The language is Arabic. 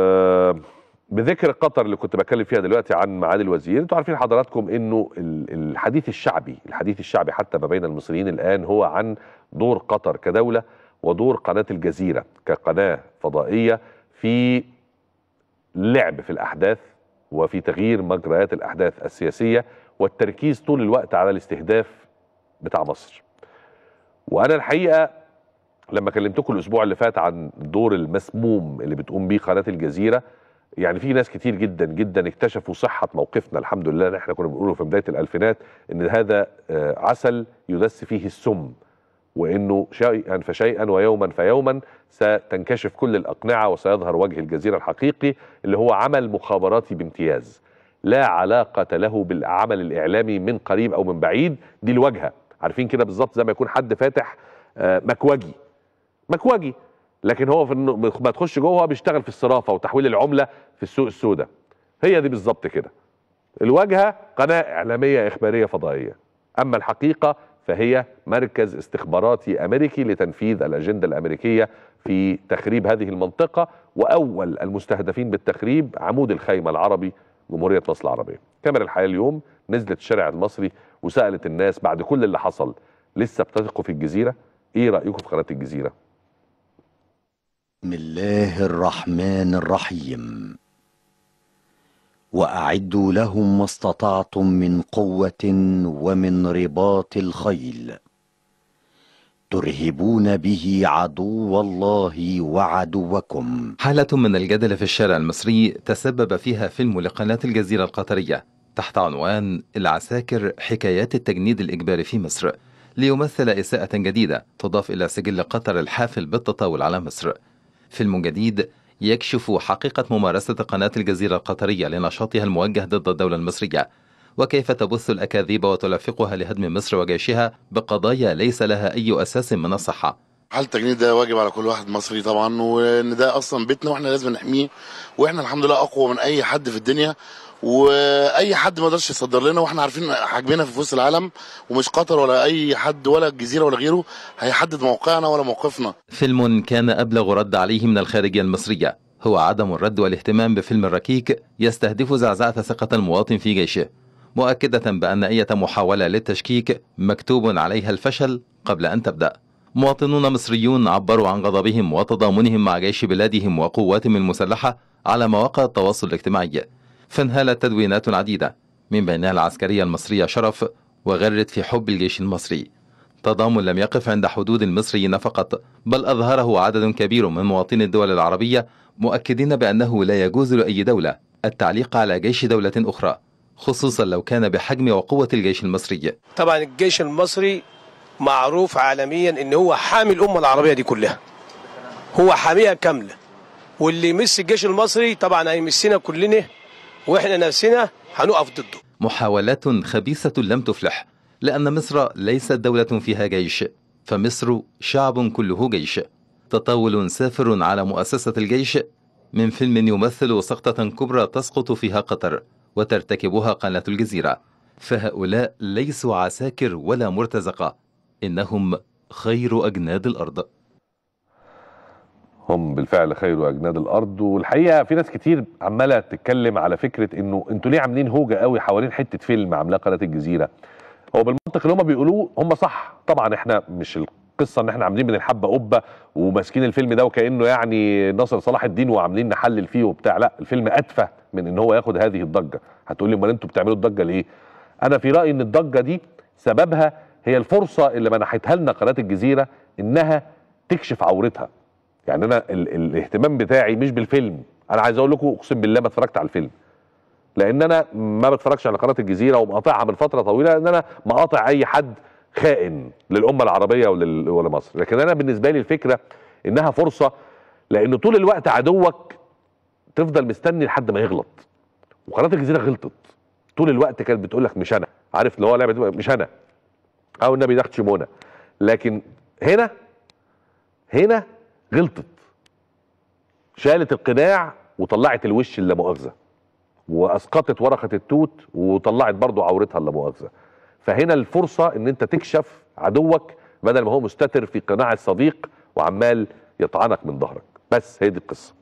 آه، بذكر قطر اللي كنت بتكلم فيها دلوقتي عن معالي الوزير انتوا عارفين حضراتكم انه الحديث الشعبي الحديث الشعبي حتى ما بين المصريين الان هو عن دور قطر كدوله ودور قناه الجزيره كقناه فضائيه في لعب في الاحداث وفي تغيير مجريات الاحداث السياسيه والتركيز طول الوقت على الاستهداف بتاع مصر وانا الحقيقه لما كلمتكم الاسبوع اللي فات عن الدور المسموم اللي بتقوم بيه قناه الجزيره يعني في ناس كتير جدا جدا اكتشفوا صحه موقفنا الحمد لله احنا كنا بنقوله في بدايه الالفينات ان هذا آه، عسل يدس فيه السم وانه شيئا فشيئا ويوما فيوما ستنكشف كل الاقنعه وسيظهر وجه الجزيره الحقيقي اللي هو عمل مخابراتي بامتياز لا علاقه له بالعمل الاعلامي من قريب او من بعيد دي الواجهه عارفين كده بالظبط زي ما يكون حد فاتح آه، مكوجي مكواجي لكن هو في ما تخش جوه هو بيشتغل في الصرافه وتحويل العمله في السوق السوداء هي دي بالظبط كده الواجهه قناه اعلاميه اخباريه فضائيه اما الحقيقه فهي مركز استخباراتي امريكي لتنفيذ الاجنده الامريكيه في تخريب هذه المنطقه واول المستهدفين بالتخريب عمود الخيمه العربي جمهوريه مصر العربيه. كاميرا الحياه اليوم نزلت الشارع المصري وسالت الناس بعد كل اللي حصل لسه بتثقوا في الجزيره؟ ايه رايكم في قناه الجزيره؟ بسم الله الرحمن الرحيم واعدوا لهم ما استطعتم من قوه ومن رباط الخيل ترهبون به عدو الله وعدوكم حالة من الجدل في الشارع المصري تسبب فيها فيلم لقناة الجزيرة القطرية تحت عنوان العساكر حكايات التجنيد الإجباري في مصر ليمثل إساءة جديدة تضاف إلى سجل قطر الحافل بالتطاول على مصر فيلم جديد يكشف حقيقة ممارسة قناة الجزيرة القطرية لنشاطها الموجه ضد الدولة المصرية وكيف تبث الأكاذيب وتلفقها لهدم مصر وجيشها بقضايا ليس لها أي أساس من الصحة حال التجنيد ده واجب على كل واحد مصري طبعا وان ده اصلا بيتنا واحنا لازم نحميه واحنا الحمد لله اقوى من اي حد في الدنيا واي حد ما يقدرش يصدر لنا واحنا عارفين حجمنا في وسط العالم ومش قطر ولا اي حد ولا الجزيره ولا غيره هيحدد موقعنا ولا موقفنا. فيلم كان ابلغ رد عليه من الخارجيه المصريه هو عدم الرد والاهتمام بفيلم الركيك يستهدف زعزعه ثقه المواطن في جيشه مؤكده بان اي محاوله للتشكيك مكتوب عليها الفشل قبل ان تبدا. مواطنون مصريون عبروا عن غضبهم وتضامنهم مع جيش بلادهم وقواتهم المسلحه على مواقع التواصل الاجتماعي فانهالت تدوينات عديدة من بينها العسكرية المصرية شرف وغرت في حب الجيش المصري تضامن لم يقف عند حدود المصريين فقط بل أظهره عدد كبير من مواطني الدول العربية مؤكدين بأنه لا يجوز لأي دولة التعليق على جيش دولة أخرى خصوصا لو كان بحجم وقوة الجيش المصري طبعا الجيش المصري معروف عالميا ان هو حامي الامه العربيه دي كلها هو حاميها كامله واللي يمس الجيش المصري طبعا هيمسنا كلنا واحنا نفسنا هنقف ضده محاولات خبيثة لم تفلح لأن مصر ليست دولة فيها جيش فمصر شعب كله جيش تطاول سافر على مؤسسة الجيش من فيلم يمثل سقطة كبرى تسقط فيها قطر وترتكبها قناة الجزيرة فهؤلاء ليسوا عساكر ولا مرتزقة إنهم خير أجناد الأرض هم بالفعل خير اجناد الارض والحقيقه في ناس كتير عماله تتكلم على فكره انه انتوا ليه عاملين هوجه قوي حوالين حته فيلم عاملاه قناه الجزيره هو بالمنطق اللي هم بيقولوه هم صح طبعا احنا مش القصه ان احنا عاملين من الحبه قبه وماسكين الفيلم ده وكانه يعني ناصر صلاح الدين وعاملين نحلل فيه وبتاع لا الفيلم اتفه من ان هو ياخد هذه الضجه هتقول لي امال انتوا بتعملوا الضجه ليه انا في رايي ان الضجه دي سببها هي الفرصه اللي منحتها لنا قناه الجزيره انها تكشف عورتها يعني انا ال الاهتمام بتاعي مش بالفيلم انا عايز اقول لكم اقسم بالله ما اتفرجت على الفيلم لان انا ما بتفرجش على قناه الجزيره ومقاطعها من فتره طويله لان انا مقاطع اي حد خائن للامه العربيه ولل... ولمصر لكن انا بالنسبه لي الفكره انها فرصه لان طول الوقت عدوك تفضل مستني لحد ما يغلط وقناه الجزيره غلطت طول الوقت كانت بتقول لك مش انا عارف اللي هو لعبه مش انا او النبي ده منى لكن هنا هنا غلطت شالت القناع وطلعت الوش اللا مؤاخذه واسقطت ورقه التوت وطلعت برضه عورتها اللا مؤاخذه فهنا الفرصه ان انت تكشف عدوك بدل ما هو مستتر في قناع الصديق وعمال يطعنك من ظهرك بس هي دي القصه